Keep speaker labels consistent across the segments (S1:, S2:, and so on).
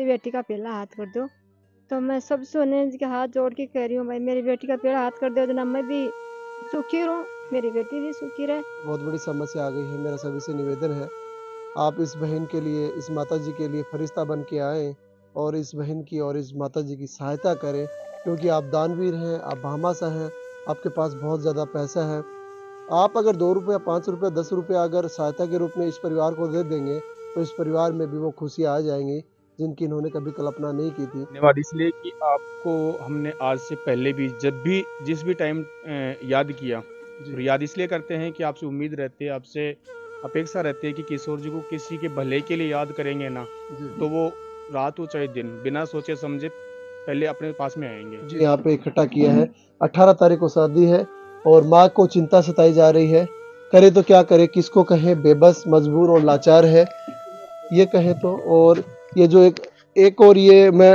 S1: मेरी बेटी का पहला हाथ कर दो तो मैं सब सोने के हाथ जोड़ के कह रही हूँ भाई मेरी बेटी का पेड़ हाथ कर दो जनाब मैं भी सुखी रहूँ मेरी बेटी भी सुखी रहे
S2: बहुत बड़ी समस्या आ गई है मेरा सभी से निवेदन है आप इस बहन के लिए इस माता जी के लिए फरिश्ता बन के आए और इस बहन की और इस माता जी की सहायता करें क्योंकि आप दानवीर हैं आप भामासा हैं आपके पास बहुत ज़्यादा पैसा है आप अगर दो रुपया पाँच रुपया दस रुपया अगर सहायता के रूप में इस परिवार को दे देंगे तो इस परिवार में भी वो खुशी आ जाएंगी जिनकी इन्होंने कभी कल्पना नहीं की थी धन्यवाद
S3: इसलिए कि आपको हमने आज से पहले भी जब भी जिस भी टाइम याद किया और याद इसलिए करते हैं कि आपसे उम्मीद रहती है आपसे अपेक्षा रहती है कि किशोर जी को किसी के भले के लिए याद करेंगे ना तो वो रात हो चाहे दिन बिना सोचे समझे पहले अपने पास में आएंगे जी यहाँ पे इकट्ठा किया है
S2: अठारह तारीख को शादी है और माँ को चिंता सताई जा रही है करे तो क्या करे किसको कहे बेबस मजबूर और लाचार है ये कहे तो और ये जो एक एक और ये मैं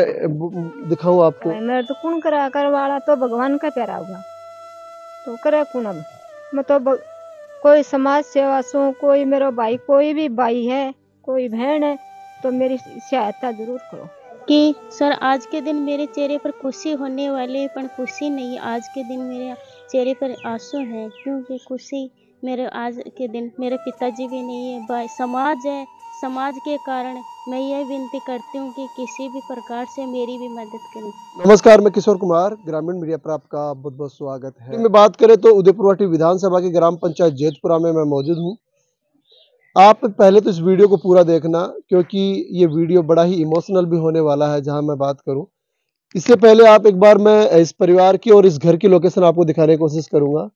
S2: दिखाऊं आपको मैं तो कौन करा कर वाला तो भगवान का
S1: प्यारा होगा तो करे कौन अब मैं तो कोई समाज सेवा सो
S4: कोई मेरा भाई कोई भी भाई है कोई बहन है तो मेरी सहायता जरूर करो कि सर आज के दिन मेरे चेहरे पर खुशी होने वाली पर खुशी नहीं आज के दिन मेरे चेहरे पर आंसू हैं क्योंकि खुशी मेरे आज के दिन मेरे पिताजी भी नहीं है भाई समाज है समाज के कारण मैं यह विनती करती हूँ कि किसी भी प्रकार से मेरी भी मदद करें
S2: नमस्कार मैं किशोर कुमार ग्रामीण मीडिया पर आपका बहुत बहुत स्वागत है मैं बात करें तो उदयपुरवाटी विधानसभा के ग्राम पंचायत जेतपुरा में मैं मौजूद हूँ आप पहले तो इस वीडियो को पूरा देखना क्योंकि ये वीडियो बड़ा ही इमोशनल भी होने वाला है जहां मैं बात करूं इससे पहले आप एक बार मैं इस परिवार की और इस घर की लोकेशन आपको दिखाने की कोशिश करूंगा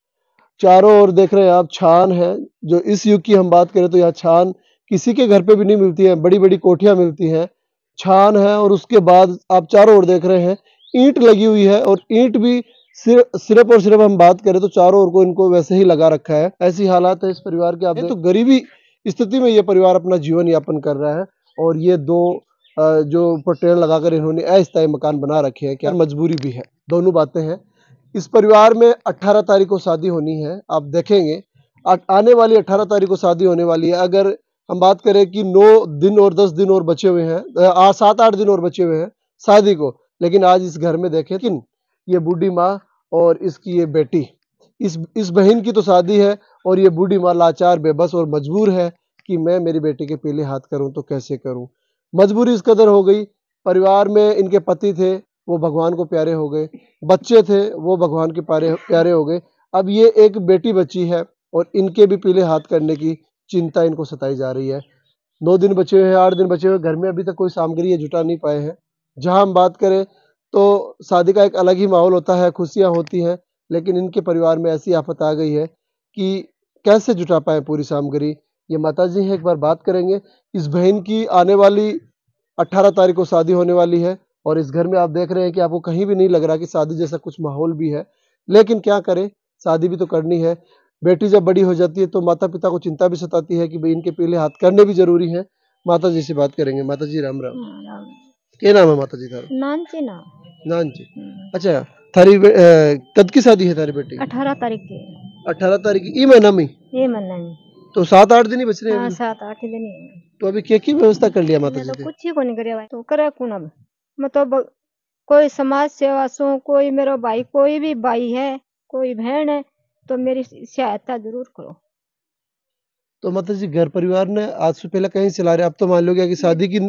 S2: चारों ओर देख रहे हैं आप छान है जो इस युग की हम बात करें तो यह छान किसी के घर पे भी नहीं मिलती है बड़ी बड़ी कोठियां मिलती हैं छान है और उसके बाद आप चारों ओर देख रहे हैं ईंट लगी हुई है और ईंट भी सिर्फ सिर्फ और सिर्फ हम बात करें तो चारों ओर को इनको वैसे ही लगा रखा है ऐसी हालात है इस परिवार के आप तो गरीबी स्थिति में ये परिवार अपना जीवन यापन कर रहा है और ये दो जो पटेल लगाकर इन्होंने अस्थायी मकान बना रखे हैं क्या मजबूरी भी है दोनों बातें हैं इस परिवार में 18 तारीख को शादी होनी है आप देखेंगे आने वाली 18 तारीख को शादी होने वाली है अगर हम बात करें कि नौ दिन और दस दिन और बचे हुए हैं सात आठ दिन और बचे हुए हैं शादी को लेकिन आज इस घर में देखे किन ये बूढ़ी माँ और इसकी ये बेटी इस इस बहन की तो शादी है और ये बूढ़ी माँ लाचार बेबस और मजबूर है कि मैं मेरी बेटी के पीले हाथ करूँ तो कैसे करूँ मजबूरी इस कदर हो गई परिवार में इनके पति थे वो भगवान को प्यारे हो गए बच्चे थे वो भगवान के प्यारे प्यारे हो गए अब ये एक बेटी बच्ची है और इनके भी पीले हाथ करने की चिंता इनको सताई जा रही है नौ दिन बचे हुए हैं आठ दिन बचे हुए घर में अभी तक कोई सामग्री जुटा नहीं पाए हैं जहाँ हम बात करें तो शादी का एक अलग ही माहौल होता है खुशियाँ होती हैं लेकिन इनके परिवार में ऐसी आफत आ गई है कि कैसे जुटा पाए पूरी सामग्री ये माता जी एक बार बात करेंगे इस बहन की आने वाली 18 तारीख को शादी होने वाली है और इस घर में आप देख रहे हैं कि आपको कहीं भी नहीं लग रहा कि शादी जैसा कुछ माहौल भी है लेकिन क्या करें शादी भी तो करनी है बेटी जब बड़ी हो जाती है तो माता पिता को चिंता भी सताती है कि भाई इनके पीले हाथ करने भी जरूरी है माता जी से बात करेंगे माता जी हाँ, राम राम क्या नाम है माता जी का
S1: नाम
S2: नानची हम्म। अच्छा थारी कद की शादी है थारी बेटी
S1: अठारह तारीख की
S2: अठारह तारीख की ये महीना में
S1: ये महीना में
S2: तो सात आठ दिन ही बच रहे हैं हाँ,
S1: सात आठ दिन ही
S2: तो अभी क्या की व्यवस्था कर लिया माता जी तो
S1: कुछ ही को नहीं करे तो करे कौन अब मतलब कोई समाज सेवा सो कोई मेरा भाई कोई भी भाई है कोई बहन है तो मेरी सहायता जरूर करो
S2: तो माता जी घर परिवार ने आज से पहले कहीं चला रहे आप तो मान लो कि शादी की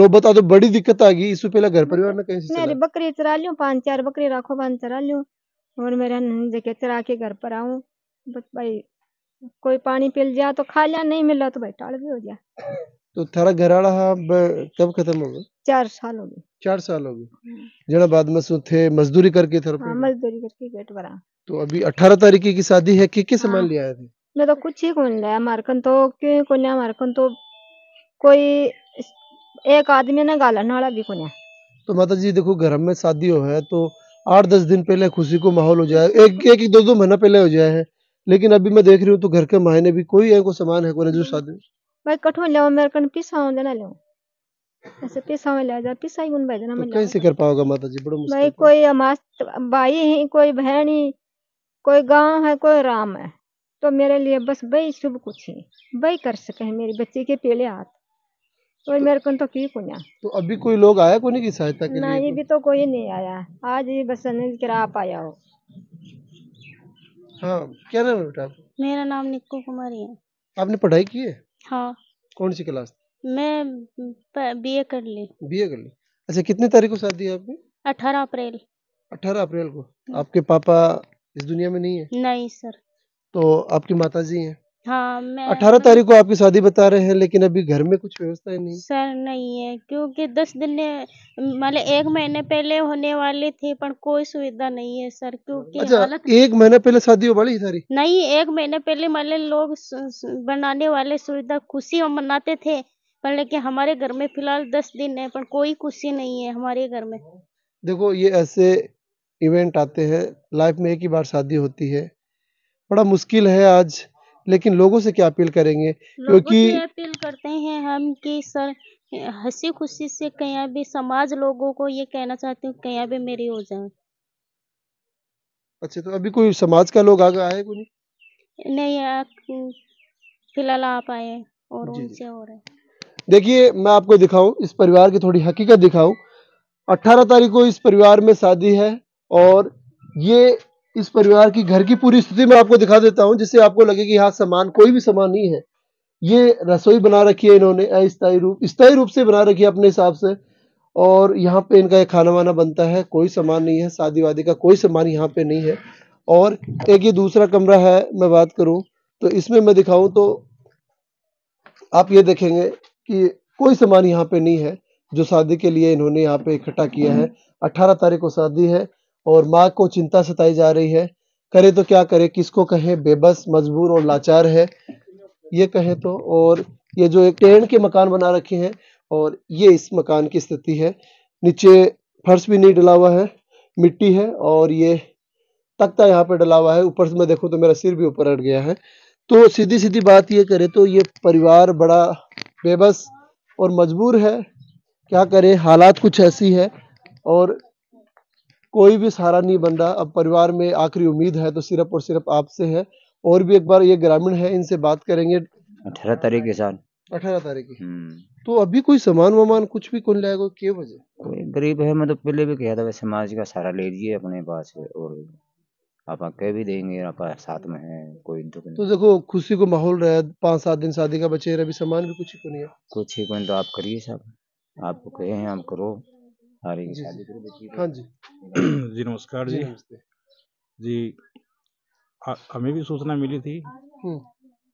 S2: नौबत आ तो बड़ी दिक्कत आ गई इससे पहले घर परिवार ने कहीं से मेरी
S1: बकरी चरा लियो पांच चार बकरी राखो पाँच चरा लियो और मेरा जगह चरा के घर पर आऊ बस भाई कोई पानी पिल जा तो खा लिया नहीं मिला तो भाई टाल भी हो गया
S2: तो थारा घर हाँ कब खत्म हो गया
S1: चार साल हो गए
S2: चार साल हो गए हम्म। जरा बाद में सो थे मजदूरी करके थे हाँ,
S1: मजदूरी करके गेट भरा
S2: तो अभी अठारह तारीख की शादी है के के सामान हाँ। लिया है
S1: मैं तो कुछ ही कौन लिया मारकन तो क्यों कौन लिया मारकन तो कोई एक आदमी ने गालन वाला भी कौन
S2: तो माता जी देखो घर में शादी हो है तो आठ दस दिन पहले खुशी को माहौल हो जाए एक एक, दो दो महीना पहले हो जाए है लेकिन अभी मैं देख रही हूँ तो घर के मायने भी कोई है कोई सामान है कोई जो हाँ। शादी
S1: भाई कठोर ले मेरे कन पिसा हो देना लो ऐसे पिसा में ले जा पिसा ही गुन भेजना तो कैसे
S2: कर पाओगे माता जी बड़ो भाई
S1: कोई हमारा भाई ही कोई बहन ही कोई गांव है कोई राम है तो मेरे लिए बस वही शुभ कुछ ही वही कर सके है मेरी बच्ची के पेले हाथ तो, तो मेरे को तो की कुना
S2: तो अभी कोई लोग आया कोई नहीं की सहायता के ना ये भी
S1: तो कोई नहीं आया आज ये बस अनिल किरा पाया हो
S2: हाँ क्या नाम है बेटा
S4: मेरा नाम निकू कुमारी है
S2: आपने पढ़ाई की है हाँ कौन सी क्लास
S4: मैं बीए कर ली
S2: बीए कर ली अच्छा कितने तारीख को शादी है आपकी
S4: अठारह अप्रैल
S2: अठारह अप्रैल को आपके पापा इस दुनिया में नहीं है नहीं सर तो आपकी माता जी है
S4: हाँ मैं अठारह तारीख
S2: को आपकी शादी बता रहे हैं लेकिन अभी घर में कुछ व्यवस्था
S4: नहीं सर नहीं है क्योंकि दस दिन मतलब एक महीने पहले होने वाले थे पर कोई सुविधा नहीं है सर क्योंकि अच्छा, हालत
S2: एक महीने पहले शादी हो बड़ी सारी
S4: नहीं एक महीने पहले मतलब लोग बनाने वाले सुविधा खुशी मनाते थे पर लेकिन हमारे घर में फिलहाल दस दिन है पर कोई खुशी नहीं है हमारे घर में
S2: देखो ये ऐसे इवेंट आते हैं लाइफ में एक ही बार शादी होती है बड़ा मुश्किल है आज लेकिन लोगों से क्या अपील करेंगे क्योंकि
S4: अपील करते हैं हम कि सर हंसी खुशी से कहीं भी समाज लोगों को ये कहना चाहती हूँ कहीं भी मेरी हो जाए
S2: अच्छा तो अभी कोई समाज का लोग आगे आए
S4: कोई नहीं फिलहाल आप आए और उनसे हो रहे
S2: देखिए मैं आपको दिखाऊं इस परिवार की थोड़ी हकीकत दिखाऊं 18 तारीख को इस परिवार में शादी है और ये इस परिवार की घर की पूरी स्थिति मैं आपको दिखा देता हूँ जिससे आपको लगे कि यहाँ सामान कोई भी सामान नहीं है ये रसोई बना रखी है इन्होंने अस्थायी रूप स्थायी रूप से बना रखी है अपने हिसाब से और यहाँ पे इनका खाना वाना बनता है कोई सामान नहीं है शादी वादी का कोई सामान यहाँ पे नहीं है और एक ये दूसरा कमरा है मैं बात करूँ तो इसमें मैं दिखाऊँ तो आप ये देखेंगे कि कोई सामान यहाँ पे नहीं है जो शादी के लिए इन्होंने यहाँ पे इकट्ठा किया है अट्ठारह तारीख को शादी है और माँ को चिंता सताई जा रही है करे तो क्या करे किसको कहे बेबस मजबूर और लाचार है ये कहे तो और ये जो एक टेंट के मकान बना रखे हैं और ये इस मकान की स्थिति है नीचे फर्श भी नहीं डला हुआ है मिट्टी है और ये तख्ता यहाँ पे डला हुआ है ऊपर से मैं देखूँ तो मेरा सिर भी ऊपर अट गया है तो सीधी सीधी बात ये करे तो ये परिवार बड़ा बेबस और मजबूर है क्या करे हालात कुछ ऐसी है और कोई भी सहारा नहीं बन रहा अब परिवार में आखिरी उम्मीद है तो सिर्फ और सिर्फ आपसे है और भी एक बार ये ग्रामीण है इनसे बात करेंगे अठारह तारीख किसान अठारह तारीख की हम्म। तो अभी कोई सामान वामान कुछ भी कौन लाएगा क्या वजह
S1: कोई गरीब है मतलब पहले भी कहता था समाज का सहारा ले लीजिए अपने पास और आप कह भी देंगे आप साथ में है कोई तो
S2: तो देखो खुशी को माहौल रहा पाँच सात दिन शादी का बचे अभी सामान भी कुछ ही को तो नहीं है
S1: कुछ ही को नहीं तो आप करिए साहब आपको कहे हैं आप करो
S3: हरी
S2: जी हाँ जी तो जी नमस्कार जी
S3: जी हमें भी सूचना मिली थी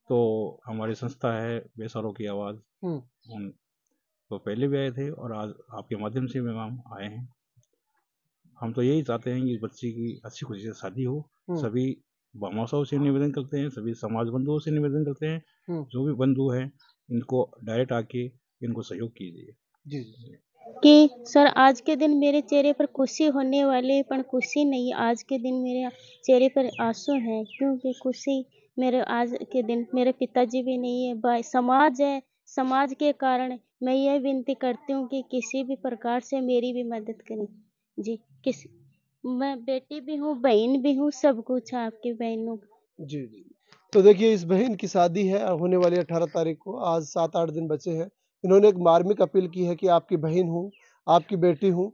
S3: तो हमारी संस्था है बेसरों की आवाज़ तो पहले भी आए थे और आज आपके माध्यम से मैम आए हैं हम तो यही चाहते हैं कि बच्ची की अच्छी खुशी से शादी हो सभी बामासाओं से निवेदन करते हैं सभी समाज बंधुओं से निवेदन करते हैं जो भी बंधु हैं इनको डायरेक्ट आके इनको सहयोग कीजिए जी जी
S4: कि सर आज के दिन मेरे चेहरे पर खुशी होने वाली पर खुशी नहीं आज के दिन मेरे चेहरे पर आंसू हैं क्योंकि खुशी मेरे आज के दिन मेरे पिताजी भी नहीं है भाई समाज है समाज के कारण मैं यह विनती करती हूँ कि किसी भी प्रकार से मेरी भी मदद करें जी किस मैं बेटी भी हूँ बहन भी हूँ सब कुछ आपकी बहनों
S2: जी जी तो देखिए इस बहन की शादी है होने वाली अठारह तारीख को आज सात आठ दिन बचे हैं इन्होंने एक मार्मिक अपील की है कि आपकी बहन हूँ आपकी बेटी हूँ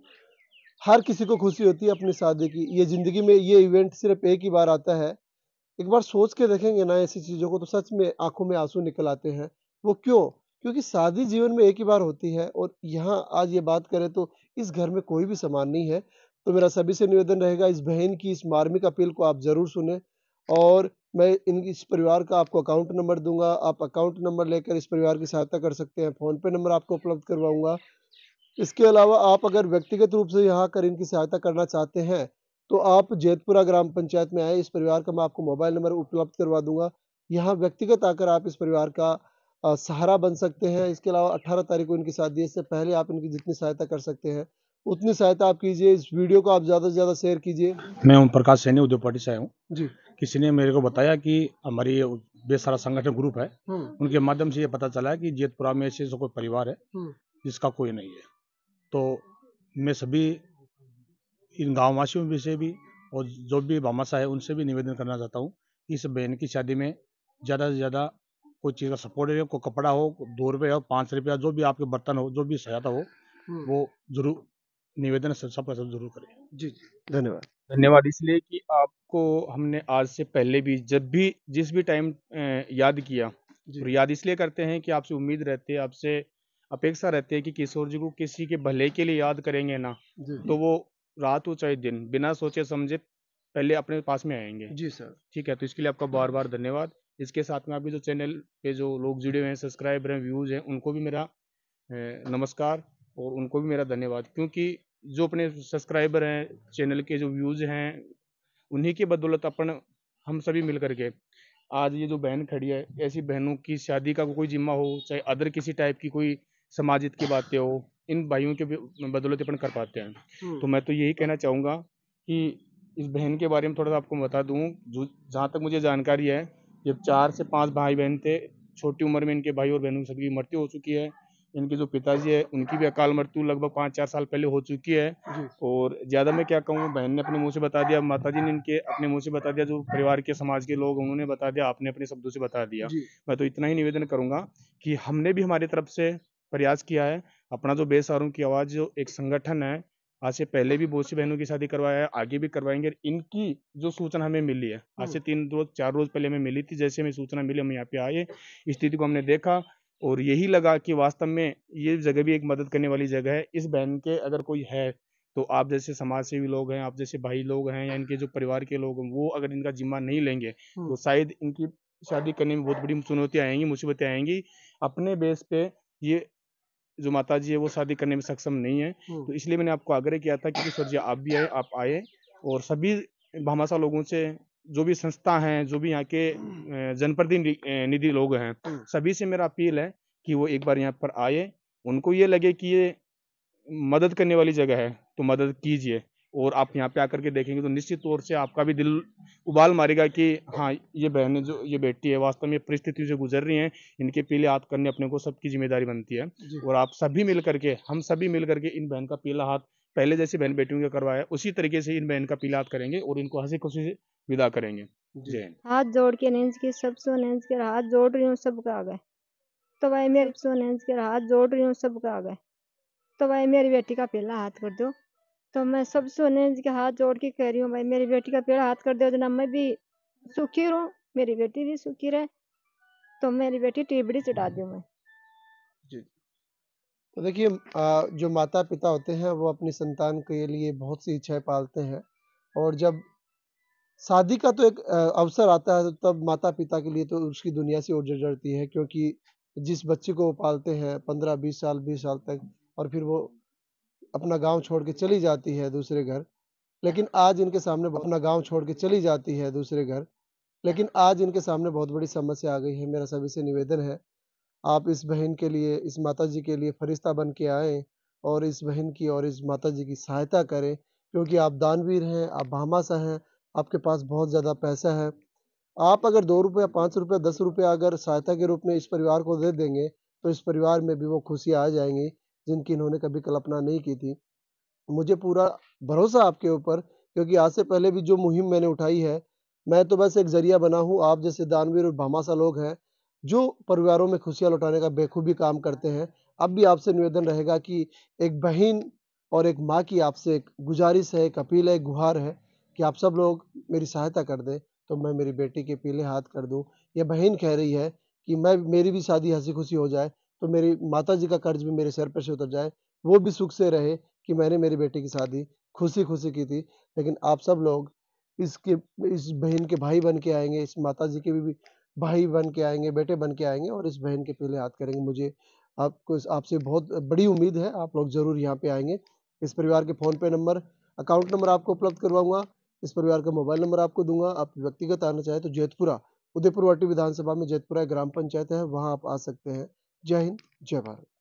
S2: हर किसी को खुशी होती है अपनी शादी की ये ज़िंदगी में ये इवेंट सिर्फ एक ही बार आता है एक बार सोच के देखेंगे ना ऐसी चीज़ों को तो सच में आंखों में आंसू निकल आते हैं वो क्यों क्योंकि शादी जीवन में एक ही बार होती है और यहाँ आज ये बात करें तो इस घर में कोई भी सामान नहीं है तो मेरा सभी से निवेदन रहेगा इस बहन की इस मार्मिक अपील को आप ज़रूर सुने और मैं इन इस परिवार का आपको अकाउंट नंबर दूंगा आप अकाउंट नंबर लेकर इस परिवार की सहायता कर सकते हैं फ़ोन पे नंबर आपको उपलब्ध करवाऊंगा इसके अलावा आप अगर व्यक्तिगत रूप से यहाँ कर इनकी सहायता करना चाहते हैं तो आप जेतपुरा ग्राम पंचायत में आए इस परिवार का मैं आपको मोबाइल नंबर उपलब्ध करवा दूंगा यहाँ व्यक्तिगत आकर आप इस परिवार का सहारा बन सकते हैं इसके अलावा अट्ठारह तारीख को इनकी शादी इससे पहले आप इनकी जितनी सहायता कर सकते हैं उतनी सहायता आप कीजिए इस वीडियो को आप ज़्यादा से ज़्यादा शेयर कीजिए
S3: मैं ओम प्रकाश सैनी उद्योग पार्टी से आया हूँ जी किसी ने मेरे को बताया कि हमारी बेसारा संगठन ग्रुप है हम्म। उनके माध्यम से ये पता चला है कि जेतपुरा में ऐसे कोई परिवार है हम्म। जिसका कोई नहीं है तो मैं सभी इन गाँववासियों से भी और जो भी भामाशा है उनसे भी निवेदन करना चाहता हूँ कि इस बहन की शादी में ज़्यादा से ज़्यादा कोई चीज़ का सपोर्ट हो कोई कपड़ा हो दो रुपये हो पाँच रुपया जो भी आपके बर्तन हो जो भी सहायता हो हम्म। वो जरूर निवेदन सब सबका सब जरूर करें जी जी धन्यवाद धन्यवाद इसलिए कि आपको हमने आज से पहले भी जब भी जिस भी टाइम याद किया और याद इसलिए करते हैं कि आपसे उम्मीद रहती है आपसे अपेक्षा रहती है कि किशोर जी को किसी के भले के लिए याद करेंगे ना तो वो रात हो चाहे दिन बिना सोचे समझे पहले अपने पास में आएंगे जी सर ठीक है तो इसके लिए आपका बार बार धन्यवाद इसके साथ में आपके जो चैनल पे जो लोग जुड़े हुए हैं सब्सक्राइबर हैं व्यूज़ हैं उनको भी मेरा नमस्कार और उनको भी मेरा धन्यवाद क्योंकि जो अपने सब्सक्राइबर हैं चैनल के जो व्यूज़ हैं उन्हीं की बदौलत अपन हम सभी मिल करके आज ये जो बहन खड़ी है ऐसी बहनों की शादी का कोई जिम्मा हो चाहे अदर किसी टाइप की कोई समाजित की बातें हो इन भाइयों के बदौलत अपन कर पाते हैं हम्म। तो मैं तो यही कहना चाहूँगा कि इस बहन के बारे में थोड़ा सा आपको बता दूँ जो जहाँ तक मुझे जानकारी है जब चार से पाँच भाई बहन थे छोटी उम्र में इनके भाई और बहनों की सभी मृत्यु हो चुकी है इनके जो पिताजी है उनकी भी अकाल मृत्यु लगभग पाँच चार साल पहले हो चुकी है और ज़्यादा मैं क्या कहूँ बहन ने अपने मुँह से बता दिया माता जी ने इनके अपने मुँह से बता दिया जो परिवार के समाज के लोग उन्होंने बता दिया आपने अपने शब्दों से बता दिया मैं तो इतना ही निवेदन करूँगा कि हमने भी हमारी तरफ से प्रयास किया है अपना जो बेसारों की आवाज़ जो एक संगठन है आज से पहले भी बहुत सी बहनों की शादी करवाया है आगे भी करवाएंगे इनकी जो सूचना हमें मिली है आज से हम्म। तीन रोज चार रोज पहले हमें मिली थी जैसे हमें सूचना मिली हम यहाँ पे आए स्थिति को हमने देखा और यही लगा कि वास्तव में ये जगह भी एक मदद करने वाली जगह है इस बहन के अगर कोई है तो आप जैसे समाज सेवी लोग हैं आप जैसे भाई लोग हैं या इनके जो परिवार के लोग हैं वो अगर इनका जिम्मा नहीं लेंगे तो शायद इनकी शादी करने में बहुत बड़ी चुनौतियाँ आएंगी मुसीबतें आएंगी अपने बेस पे ये जो माता जी है वो शादी करने में सक्षम नहीं है तो इसलिए मैंने आपको आग्रह किया था कि सर जी आप भी आए आप आए और सभी भामाशा लोगों से जो भी संस्था हैं जो भी यहाँ के जनप्रतिनिधि लोग हैं सभी से मेरा अपील है कि वो एक बार यहाँ पर आए उनको ये लगे कि ये मदद करने वाली जगह है तो मदद कीजिए और आप यहाँ पे आकर के देखेंगे तो निश्चित तौर से आपका भी दिल उबाल मारेगा कि हाँ ये बहनें जो ये बेटी है वास्तव में परिस्थितियों से गुजर रही हैं इनके पीले हाथ करने अपने को सबकी जिम्मेदारी बनती है और आप सभी मिल करके हम सभी मिल करके इन बहन का पीला हाथ पहले जैसे बहन बेटियों का करवाया उसी तरीके से इन बहन का पीलात करेंगे और इनको हंसी खुशी से विदा करेंगे
S1: हाथ जोड़ के नैंस के सब सो नैंस के हाथ जोड़ रही हूँ सबका आ गए तो भाई मेरे सो नैंस के हाथ जोड़ रही हूँ सबका आ गए तो भाई मेरी बेटी का पेला हाथ कर दो तो मैं सब सो सोने के हाथ जोड़ के कह रही हूँ भाई मेरी बेटी का पेड़ा हाथ कर दो जना मैं भी सुखी रहूँ मेरी बेटी भी सुखी रहे तो मेरी बेटी टिबड़ी चढ़ा दूँ मैं
S2: तो देखिए जो माता पिता होते हैं वो अपनी संतान के लिए बहुत सी इच्छाएं पालते हैं और जब शादी का तो एक अवसर आता है तो तब माता पिता के लिए तो उसकी दुनिया से उजड़ जड़ती है क्योंकि जिस बच्चे को वो पालते हैं पंद्रह बीस साल बीस साल तक और फिर वो अपना गांव छोड़ के चली जाती है दूसरे घर लेकिन आज इनके सामने अपना गांव छोड़ के चली जाती है दूसरे घर लेकिन आज इनके सामने बहुत बड़ी समस्या आ गई है मेरा सभी से निवेदन है आप इस बहन के लिए इस माता जी के लिए फरिश्ता बन के आएँ और इस बहन की और इस माता जी की सहायता करें क्योंकि आप दानवीर हैं आप भामासा हैं आपके पास बहुत ज़्यादा पैसा है आप अगर दो रुपया पाँच रुपया दस रुपया अगर सहायता के रूप में इस परिवार को दे देंगे तो इस परिवार में भी वो खुशी आ जाएंगी जिनकी इन्होंने कभी कल्पना नहीं की थी मुझे पूरा भरोसा आपके ऊपर क्योंकि आज से पहले भी जो मुहिम मैंने उठाई है मैं तो बस एक जरिया बना हूँ आप जैसे दानवीर और भामासा लोग हैं जो परिवारों में खुशियाँ लौटाने का बेखूबी काम करते हैं अब भी आपसे निवेदन रहेगा कि एक बहन और एक माँ की आपसे एक गुजारिश है एक अपील है गुहार है कि आप सब लोग मेरी सहायता कर दें तो मैं मेरी बेटी के पीले हाथ कर दूँ यह बहन कह रही है कि मैं मेरी भी शादी हंसी खुशी हो जाए तो मेरी माता जी का कर्ज भी मेरे सर पर से उतर जाए वो भी सुख से रहे कि मैंने मेरी बेटी की शादी खुशी खुशी की थी लेकिन आप सब लोग इसके इस बहन के भाई बन के आएंगे इस माता जी के भी, भी भाई बन के आएंगे बेटे बन के आएंगे और इस बहन के पहले हाथ करेंगे मुझे आपको आपसे बहुत बड़ी उम्मीद है आप लोग ज़रूर यहाँ पे आएंगे इस परिवार के फ़ोन पे नंबर अकाउंट नंबर आपको उपलब्ध करवाऊंगा इस परिवार का मोबाइल नंबर आपको दूंगा आप व्यक्तिगत आना चाहे तो जैतपुरा उदयपुर वाटी विधानसभा में जैतपुरा ग्राम पंचायत है वहाँ आप आ सकते हैं जय हिंद जय भारत